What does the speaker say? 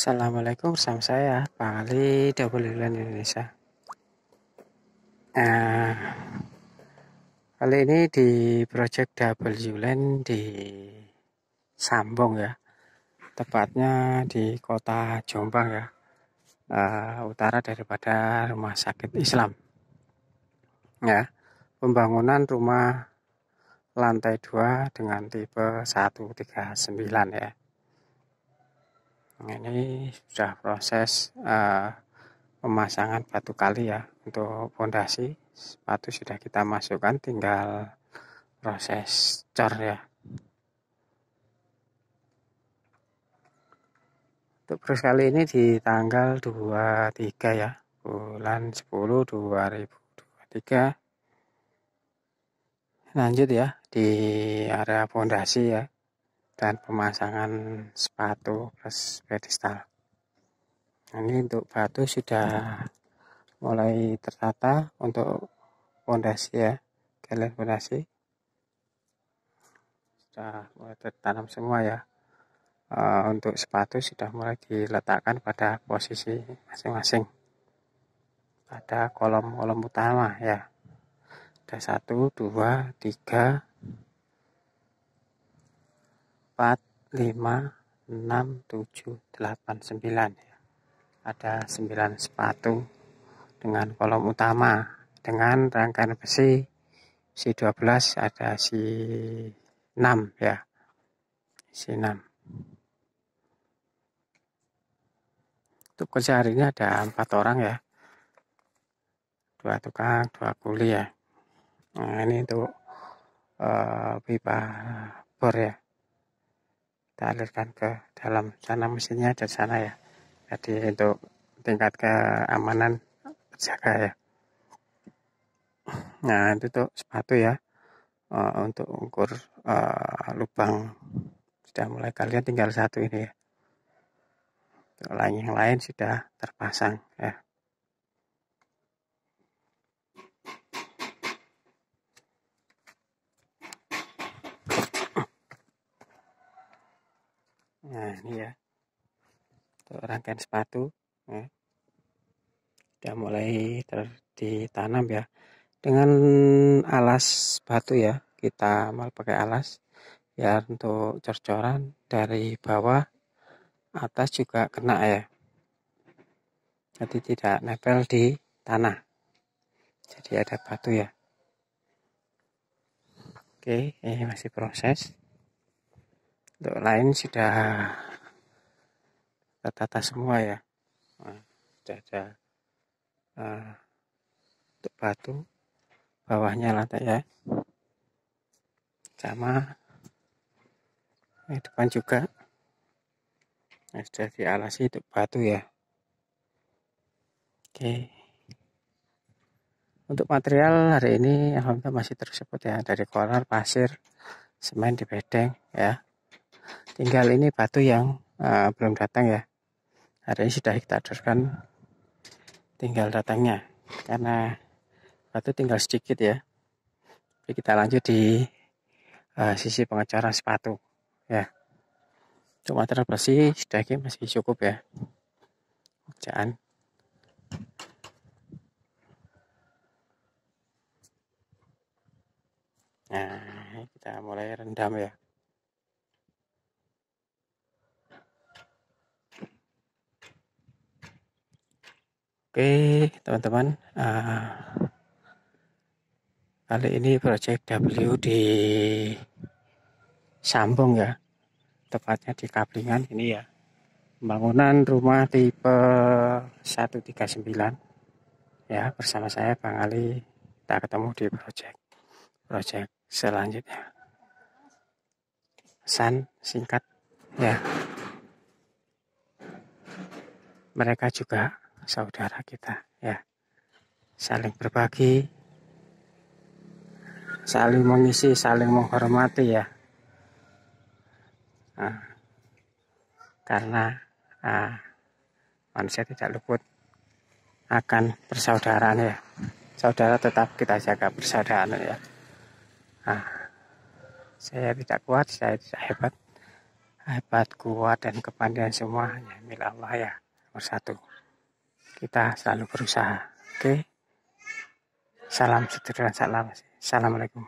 Assalamualaikum bersama saya Ali Double Island Indonesia Nah Kali ini di project Double Island di Sambong ya Tepatnya di kota Jombang ya uh, Utara daripada rumah sakit Islam Ya Pembangunan rumah lantai dua dengan tipe 139 ya ini sudah proses uh, pemasangan batu kali ya untuk fondasi sepatu sudah kita masukkan tinggal proses cor ya untuk proses kali ini di tanggal 23 ya bulan 10 2023 lanjut ya di area fondasi ya dan pemasangan sepatu plus pedestal ini untuk batu sudah mulai tertata untuk fondasi ya kalian fondasi sudah mulai tertanam semua ya eh, untuk sepatu sudah mulai diletakkan pada posisi masing-masing pada kolom-kolom utama ya ada satu dua tiga 4, 5, 6, 7, 8, 9 ya. Ada 9 sepatu dengan kolom utama dengan rangkaian besi c 12 ada c 6 ya. c 6. untuk kerja hari ini ada empat orang ya dua tukang dua kuli ya nah ini untuk uh, pipa bor ya kita alirkan ke dalam sana mesinnya ada sana ya jadi untuk tingkat keamanan terjaga ya nah itu tuh sepatu ya uh, untuk ukur uh, lubang sudah mulai kalian tinggal satu ini ya lain yang lain sudah terpasang ya nah ini ya untuk rangkaian sepatu ya. sudah mulai ter ditanam ya dengan alas batu ya kita mal pakai alas ya untuk cor dari bawah atas juga kena ya jadi tidak nempel di tanah jadi ada batu ya oke ini masih proses untuk lain sudah tertata semua ya sudah ada eh, untuk batu bawahnya lantai ya sama ini depan juga nah, sudah dialasi untuk batu ya oke untuk material hari ini alhamdulillah masih tersebut ya dari kolar pasir semen di bedeng ya Tinggal ini batu yang uh, belum datang ya. Hari ini sudah kita aturkan tinggal datangnya karena batu tinggal sedikit ya. Jadi kita lanjut di uh, sisi pengecoran sepatu ya. terlepas material sudah sedikit masih cukup ya. pekerjaan Nah, kita mulai rendam ya. Oke, teman-teman. Uh, kali ini project W di Sambung ya. Tepatnya di Kaplingan ini ya. Pembangunan rumah tipe 139. Ya, bersama saya Bang Ali. Kita ketemu di project project selanjutnya. Pesan singkat ya. Mereka juga saudara kita ya saling berbagi saling mengisi saling menghormati ya nah, karena ah, manusia tidak luput akan persaudaraan ya saudara tetap kita jaga persaudaraan ya nah, saya tidak kuat saya tidak hebat hebat kuat dan semua semuanya milah Allah ya bersatu kita selalu berusaha oke okay? salam sejahtera salam assalamualaikum